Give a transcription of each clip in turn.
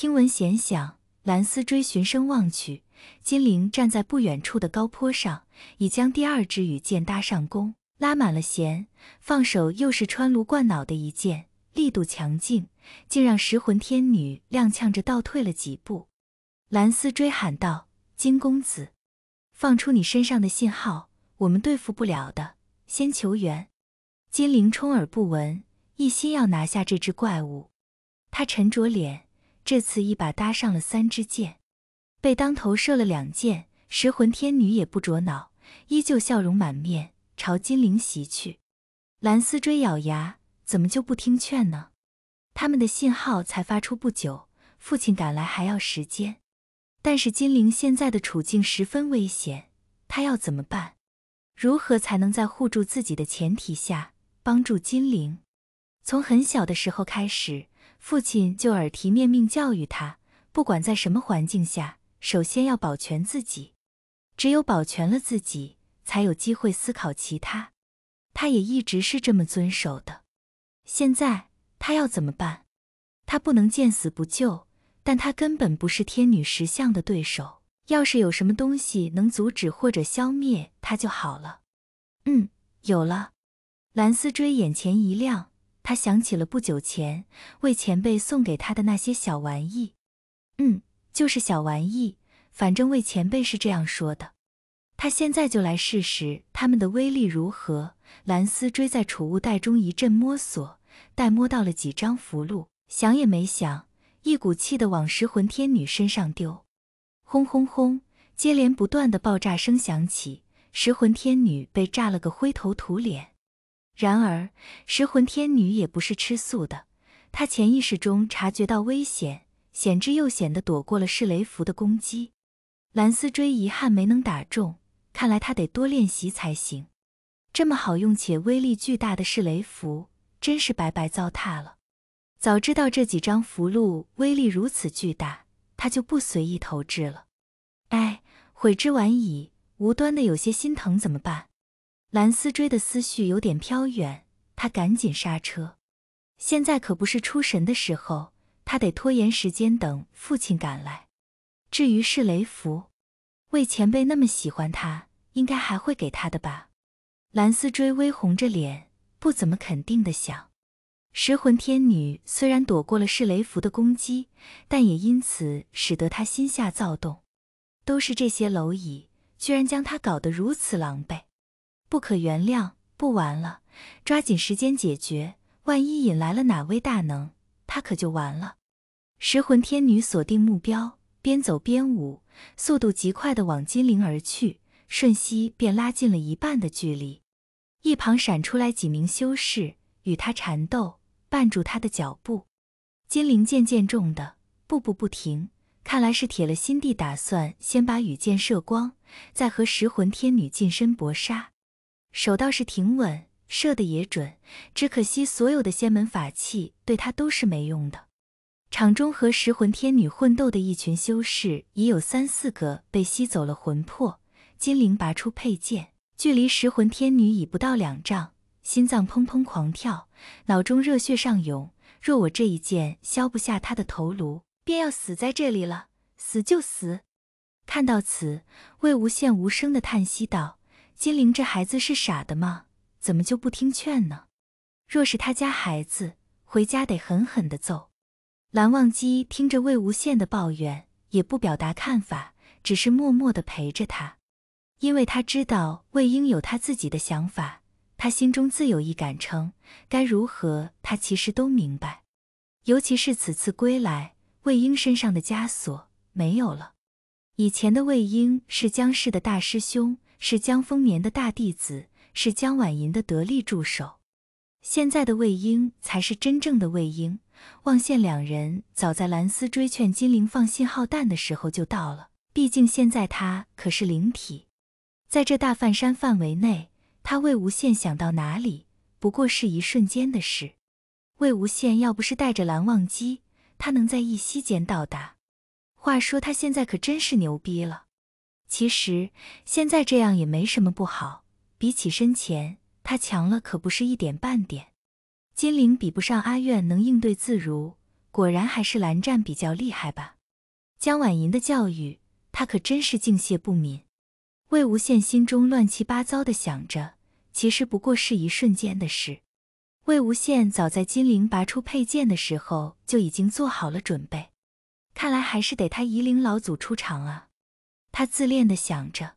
听闻弦响，蓝斯追循声望去，金灵站在不远处的高坡上，已将第二支羽箭搭上弓，拉满了弦，放手又是穿颅贯脑的一箭，力度强劲，竟让食魂天女踉跄着倒退了几步。蓝斯追喊道：“金公子，放出你身上的信号，我们对付不了的，先求援。”金灵充耳不闻，一心要拿下这只怪物。他沉着脸。这次一把搭上了三支箭，被当头射了两箭。石魂天女也不着恼，依旧笑容满面朝金陵袭去。蓝思追咬牙，怎么就不听劝呢？他们的信号才发出不久，父亲赶来还要时间。但是金陵现在的处境十分危险，他要怎么办？如何才能在护住自己的前提下帮助金陵？从很小的时候开始。父亲就耳提面命教育他，不管在什么环境下，首先要保全自己，只有保全了自己，才有机会思考其他。他也一直是这么遵守的。现在他要怎么办？他不能见死不救，但他根本不是天女石像的对手。要是有什么东西能阻止或者消灭他就好了。嗯，有了，蓝思追眼前一亮。他想起了不久前魏前辈送给他的那些小玩意，嗯，就是小玩意，反正魏前辈是这样说的。他现在就来试试他们的威力如何。蓝丝追在储物袋中一阵摸索，待摸到了几张符箓，想也没想，一股气的往食魂天女身上丢，轰轰轰，接连不断的爆炸声响起，食魂天女被炸了个灰头土脸。然而，石魂天女也不是吃素的。她潜意识中察觉到危险，险之又险地躲过了噬雷符的攻击。蓝丝追遗憾没能打中，看来他得多练习才行。这么好用且威力巨大的噬雷符，真是白白糟蹋了。早知道这几张符箓威力如此巨大，他就不随意投掷了。哎，悔之晚矣！无端的有些心疼，怎么办？蓝思追的思绪有点飘远，他赶紧刹车。现在可不是出神的时候，他得拖延时间，等父亲赶来。至于是雷符，魏前辈那么喜欢他，应该还会给他的吧？蓝思追微红着脸，不怎么肯定的想。石魂天女虽然躲过了是雷符的攻击，但也因此使得他心下躁动。都是这些蝼蚁，居然将他搞得如此狼狈。不可原谅，不玩了！抓紧时间解决，万一引来了哪位大能，他可就完了。石魂天女锁定目标，边走边舞，速度极快的往金陵而去，瞬息便拉近了一半的距离。一旁闪出来几名修士，与他缠斗，绊住他的脚步。金陵渐渐重的，步步不停，看来是铁了心地打算先把羽箭射光，再和石魂天女近身搏杀。手倒是挺稳，射的也准，只可惜所有的仙门法器对他都是没用的。场中和食魂天女混斗的一群修士，已有三四个被吸走了魂魄。金灵拔出佩剑，距离食魂天女已不到两丈，心脏砰砰狂跳，脑中热血上涌。若我这一剑削不下他的头颅，便要死在这里了。死就死。看到此，魏无羡无声的叹息道。金灵这孩子是傻的吗？怎么就不听劝呢？若是他家孩子，回家得狠狠的揍。蓝忘机听着魏无羡的抱怨，也不表达看法，只是默默的陪着他，因为他知道魏婴有他自己的想法，他心中自有一杆秤，该如何，他其实都明白。尤其是此次归来，魏婴身上的枷锁没有了，以前的魏婴是江氏的大师兄。是江丰年的大弟子，是江婉吟的得力助手。现在的魏婴才是真正的魏婴。望羡两人早在蓝斯追劝金陵放信号弹的时候就到了。毕竟现在他可是灵体，在这大梵山范围内，他魏无羡想到哪里，不过是一瞬间的事。魏无羡要不是带着蓝忘机，他能在一息间到达？话说他现在可真是牛逼了。其实现在这样也没什么不好，比起身前他强了可不是一点半点。金陵比不上阿苑能应对自如，果然还是蓝湛比较厉害吧？江婉莹的教育，他可真是敬谢不敏。魏无羡心中乱七八糟的想着，其实不过是一瞬间的事。魏无羡早在金陵拔出佩剑的时候就已经做好了准备，看来还是得他夷陵老祖出场啊。他自恋地想着，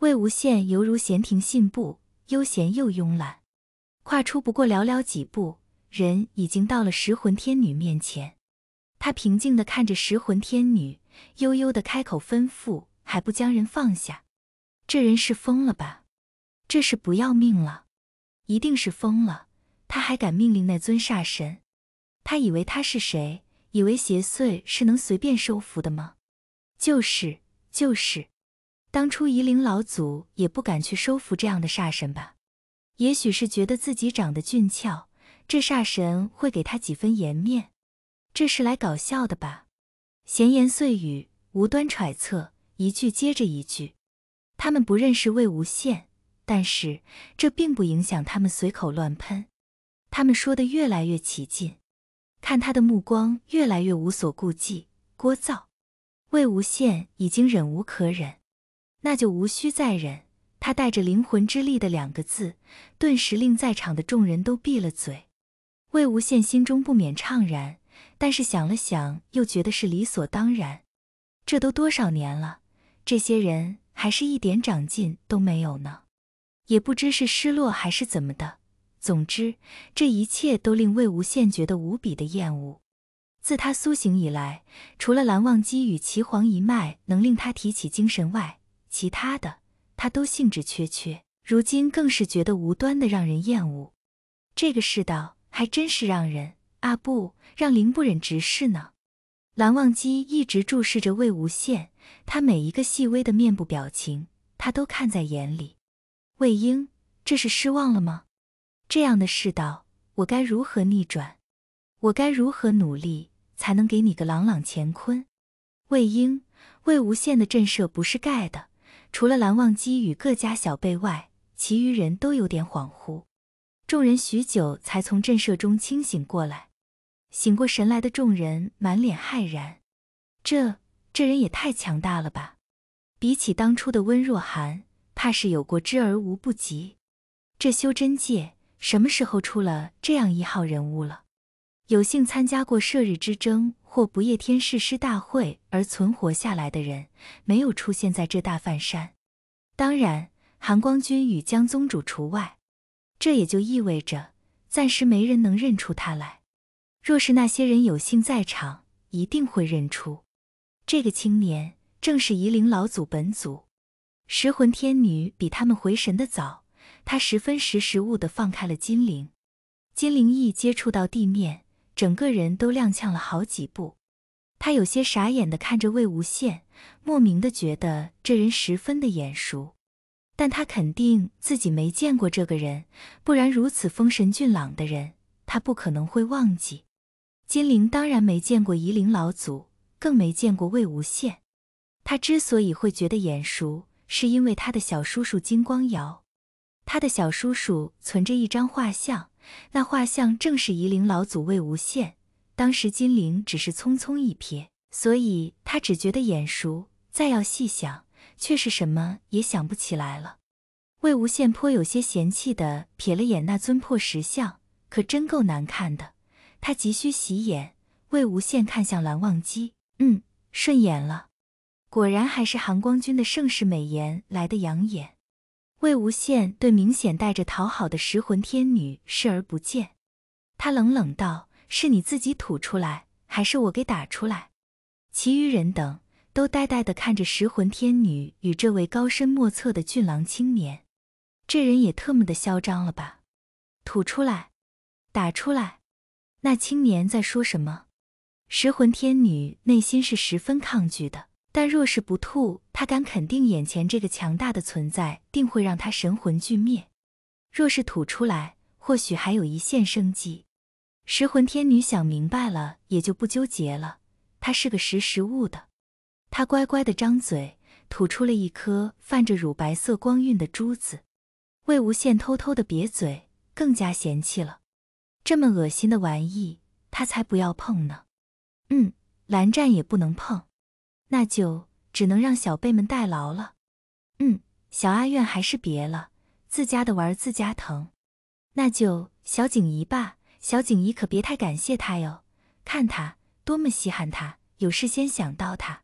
魏无羡犹如闲庭信步，悠闲又慵懒，跨出不过寥寥几步，人已经到了食魂天女面前。他平静地看着食魂天女，悠悠地开口吩咐：“还不将人放下？这人是疯了吧？这是不要命了，一定是疯了！他还敢命令那尊煞神？他以为他是谁？以为邪祟是能随便收服的吗？就是。”就是，当初夷陵老祖也不敢去收服这样的煞神吧？也许是觉得自己长得俊俏，这煞神会给他几分颜面。这是来搞笑的吧？闲言碎语，无端揣测，一句接着一句。他们不认识魏无羡，但是这并不影响他们随口乱喷。他们说的越来越起劲，看他的目光越来越无所顾忌，聒噪。魏无羡已经忍无可忍，那就无需再忍。他带着灵魂之力的两个字，顿时令在场的众人都闭了嘴。魏无羡心中不免怅然，但是想了想，又觉得是理所当然。这都多少年了，这些人还是一点长进都没有呢？也不知是失落还是怎么的。总之，这一切都令魏无羡觉得无比的厌恶。自他苏醒以来，除了蓝忘机与祁黄一脉能令他提起精神外，其他的他都兴致缺缺。如今更是觉得无端的让人厌恶。这个世道还真是让人啊，不让林不忍直视呢。蓝忘机一直注视着魏无羡，他每一个细微的面部表情，他都看在眼里。魏婴，这是失望了吗？这样的世道，我该如何逆转？我该如何努力？才能给你个朗朗乾坤。魏婴、魏无羡的震慑不是盖的，除了蓝忘机与各家小辈外，其余人都有点恍惚。众人许久才从震慑中清醒过来。醒过神来的众人满脸骇然，这这人也太强大了吧！比起当初的温若寒，怕是有过之而无不及。这修真界什么时候出了这样一号人物了？有幸参加过射日之争或不夜天誓师大会而存活下来的人，没有出现在这大梵山，当然韩光君与江宗主除外。这也就意味着，暂时没人能认出他来。若是那些人有幸在场，一定会认出这个青年正是夷陵老祖本祖。石魂天女比他们回神的早，她十分识时务地放开了金灵。金灵翼接触到地面。整个人都踉跄了好几步，他有些傻眼的看着魏无羡，莫名的觉得这人十分的眼熟，但他肯定自己没见过这个人，不然如此风神俊朗的人，他不可能会忘记。金陵当然没见过夷陵老祖，更没见过魏无羡，他之所以会觉得眼熟，是因为他的小叔叔金光瑶，他的小叔叔存着一张画像。那画像正是夷陵老祖魏无羡，当时金凌只是匆匆一瞥，所以他只觉得眼熟，再要细想，却是什么也想不起来了。魏无羡颇有些嫌弃的瞥了眼那尊破石像，可真够难看的。他急需洗眼。魏无羡看向蓝忘机，嗯，顺眼了。果然还是含光君的盛世美颜来的养眼。魏无羡对明显带着讨好的食魂天女视而不见，他冷冷道：“是你自己吐出来，还是我给打出来？”其余人等都呆呆地看着食魂天女与这位高深莫测的俊朗青年。这人也特么的嚣张了吧？吐出来，打出来？那青年在说什么？食魂天女内心是十分抗拒的。但若是不吐，他敢肯定眼前这个强大的存在定会让他神魂俱灭。若是吐出来，或许还有一线生机。食魂天女想明白了，也就不纠结了。她是个识时务的，她乖乖的张嘴，吐出了一颗泛着乳白色光晕的珠子。魏无羡偷偷的瘪嘴，更加嫌弃了。这么恶心的玩意，他才不要碰呢。嗯，蓝湛也不能碰。那就只能让小辈们代劳了。嗯，小阿苑还是别了，自家的娃儿自家疼。那就小景怡吧，小景怡可别太感谢他哟，看他多么稀罕他，有事先想到他。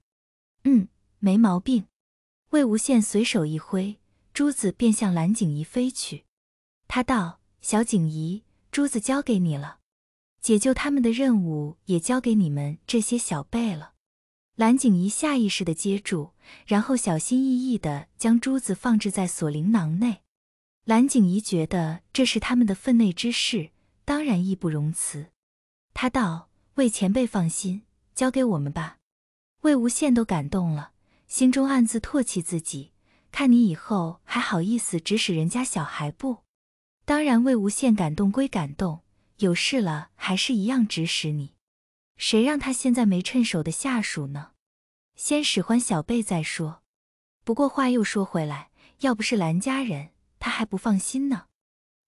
嗯，没毛病。魏无羡随手一挥，珠子便向蓝景怡飞去。他道：“小景怡，珠子交给你了，解救他们的任务也交给你们这些小辈了。”蓝景怡下意识的接住，然后小心翼翼的将珠子放置在锁灵囊内。蓝景怡觉得这是他们的分内之事，当然义不容辞。他道：“魏前辈放心，交给我们吧。”魏无羡都感动了，心中暗自唾弃自己，看你以后还好意思指使人家小孩不？当然，魏无羡感动归感动，有事了还是一样指使你。谁让他现在没趁手的下属呢？先使唤小辈再说。不过话又说回来，要不是蓝家人，他还不放心呢。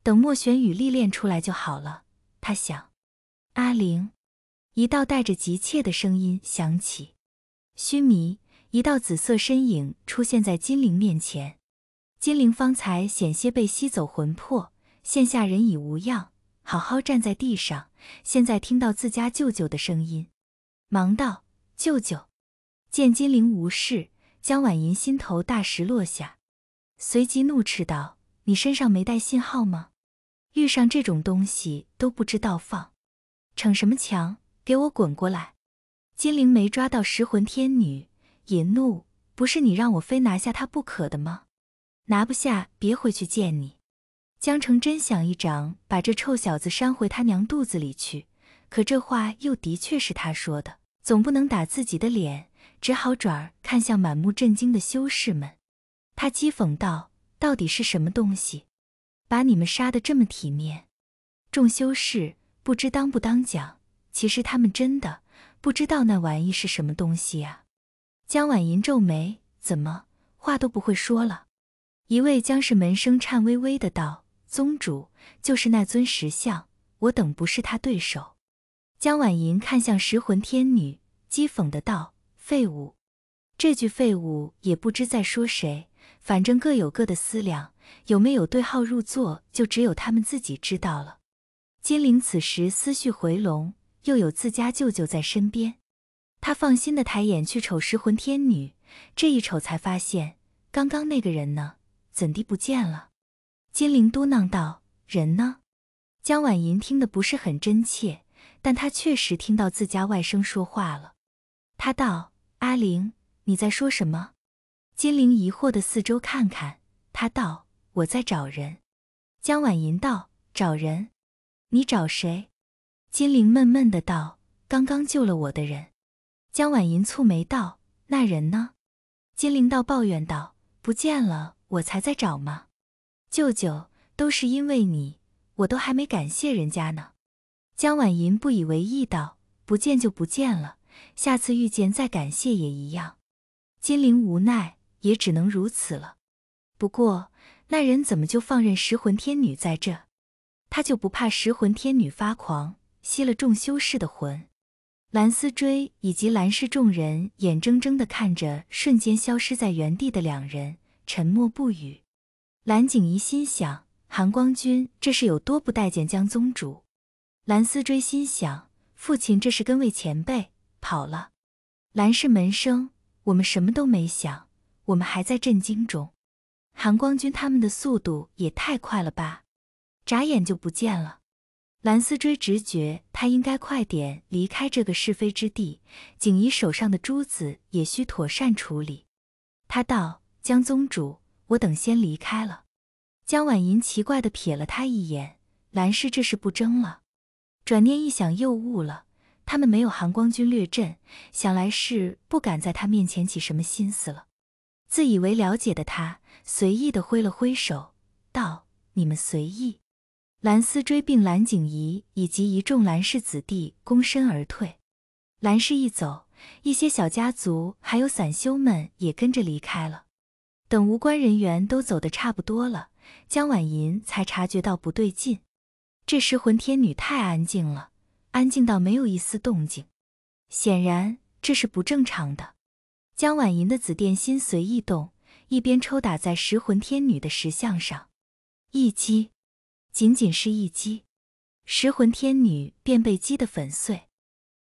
等莫玄宇历练出来就好了，他想。阿玲，一道带着急切的声音响起。须弥，一道紫色身影出现在金灵面前。金灵方才险些被吸走魂魄，现下人已无恙。好好站在地上。现在听到自家舅舅的声音，忙道：“舅舅。”见金陵无事，江婉银心头大石落下，随即怒斥道：“你身上没带信号吗？遇上这种东西都不知道放，逞什么强？给我滚过来！”金陵没抓到石魂天女，也怒：“不是你让我非拿下她不可的吗？拿不下，别回去见你。”江澄真想一掌把这臭小子扇回他娘肚子里去，可这话又的确是他说的，总不能打自己的脸，只好转而看向满目震惊的修士们。他讥讽道：“到底是什么东西，把你们杀得这么体面？”众修士不知当不当讲，其实他们真的不知道那玩意是什么东西呀。江婉莹皱眉：“怎么话都不会说了？”一位江氏门生颤巍巍的道。宗主就是那尊石像，我等不是他对手。江婉莹看向石魂天女，讥讽的道：“废物。”这句“废物”也不知在说谁，反正各有各的思量，有没有对号入座，就只有他们自己知道了。金陵此时思绪回笼，又有自家舅舅在身边，她放心的抬眼去瞅石魂天女，这一瞅才发现，刚刚那个人呢？怎地不见了？金玲嘟囔道：“人呢？”江婉银听得不是很真切，但她确实听到自家外甥说话了。她道：“阿玲，你在说什么？”金玲疑惑的四周看看，他道：“我在找人。”江婉银道：“找人？你找谁？”金玲闷闷的道：“刚刚救了我的人。”江婉银蹙眉道：“那人呢？”金玲道抱怨道：“不见了，我才在找嘛。”舅舅都是因为你，我都还没感谢人家呢。江婉莹不以为意道：“不见就不见了，下次遇见再感谢也一样。”金灵无奈，也只能如此了。不过那人怎么就放任食魂天女在这？他就不怕食魂天女发狂，吸了众修士的魂？蓝思追以及蓝氏众人眼睁睁地看着瞬间消失在原地的两人，沉默不语。蓝景怡心想：韩光君这是有多不待见江宗主？蓝思追心想：父亲这是跟为前辈跑了？蓝氏门生，我们什么都没想，我们还在震惊中。韩光君他们的速度也太快了吧，眨眼就不见了。蓝思追直觉他应该快点离开这个是非之地，景怡手上的珠子也需妥善处理。他道：江宗主。我等先离开了。江婉莹奇怪的瞥了他一眼，兰氏这是不争了。转念一想，又悟了，他们没有含光军掠阵，想来是不敢在他面前起什么心思了。自以为了解的他，随意的挥了挥手，道：“你们随意。”蓝思追、并蓝景怡以及一众蓝氏子弟躬身而退。蓝氏一走，一些小家族还有散修们也跟着离开了。等无关人员都走得差不多了，江婉银才察觉到不对劲。这时魂天女太安静了，安静到没有一丝动静，显然这是不正常的。江婉银的紫电心随意动，一边抽打在石魂天女的石像上，一击，仅仅是一击，石魂天女便被击得粉碎。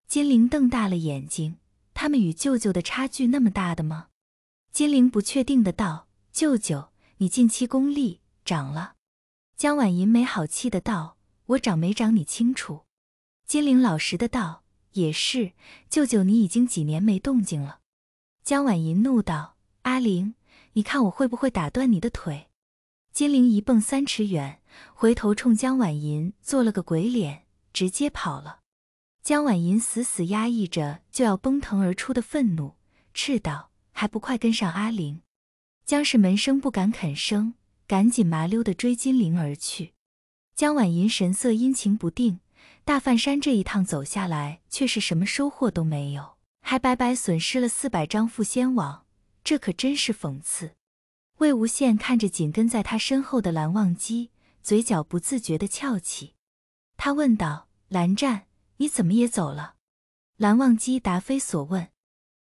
金灵瞪大了眼睛，他们与舅舅的差距那么大的吗？金玲不确定的道：“舅舅，你近期功力长了？”江婉银没好气的道：“我长没长你清楚。”金玲老实的道：“也是，舅舅，你已经几年没动静了。”江婉银怒道：“阿玲，你看我会不会打断你的腿？”金玲一蹦三尺远，回头冲江婉银做了个鬼脸，直接跑了。江婉银死死压抑着就要奔腾而出的愤怒，斥道。还不快跟上阿玲！姜氏门生不敢吭声，赶紧麻溜的追金陵而去。江婉银神色阴晴不定，大梵山这一趟走下来，却是什么收获都没有，还白白损失了四百张缚仙网，这可真是讽刺。魏无羡看着紧跟在他身后的蓝忘机，嘴角不自觉的翘起，他问道：“蓝湛，你怎么也走了？”蓝忘机答非所问，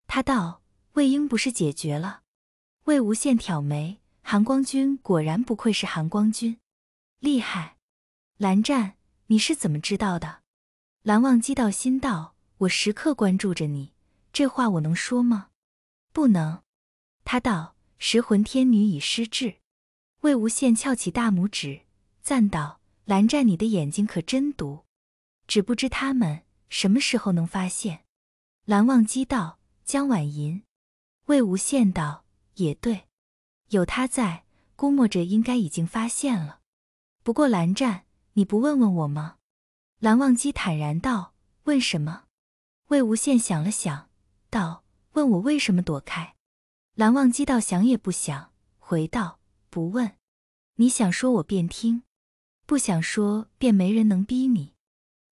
他道。魏婴不是解决了？魏无羡挑眉，韩光君果然不愧是韩光君，厉害！蓝湛，你是怎么知道的？蓝忘机道心道，我时刻关注着你。这话我能说吗？不能。他道，食魂天女已失智。魏无羡翘起大拇指，赞道：“蓝湛，你的眼睛可真毒。只不知他们什么时候能发现。”蓝忘机道：“江晚银。”魏无羡道：“也对，有他在，估摸着应该已经发现了。不过蓝湛，你不问问我吗？”蓝忘机坦然道：“问什么？”魏无羡想了想，道：“问我为什么躲开。”蓝忘机道：“想也不想，回道不问。你想说，我便听；不想说，便没人能逼你。”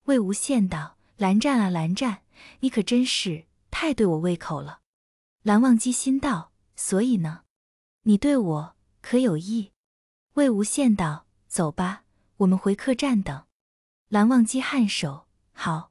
魏无羡道：“蓝湛啊，蓝湛，你可真是太对我胃口了。”蓝忘机心道：“所以呢，你对我可有意？”魏无羡道：“走吧，我们回客栈等。”蓝忘机颔首：“好。”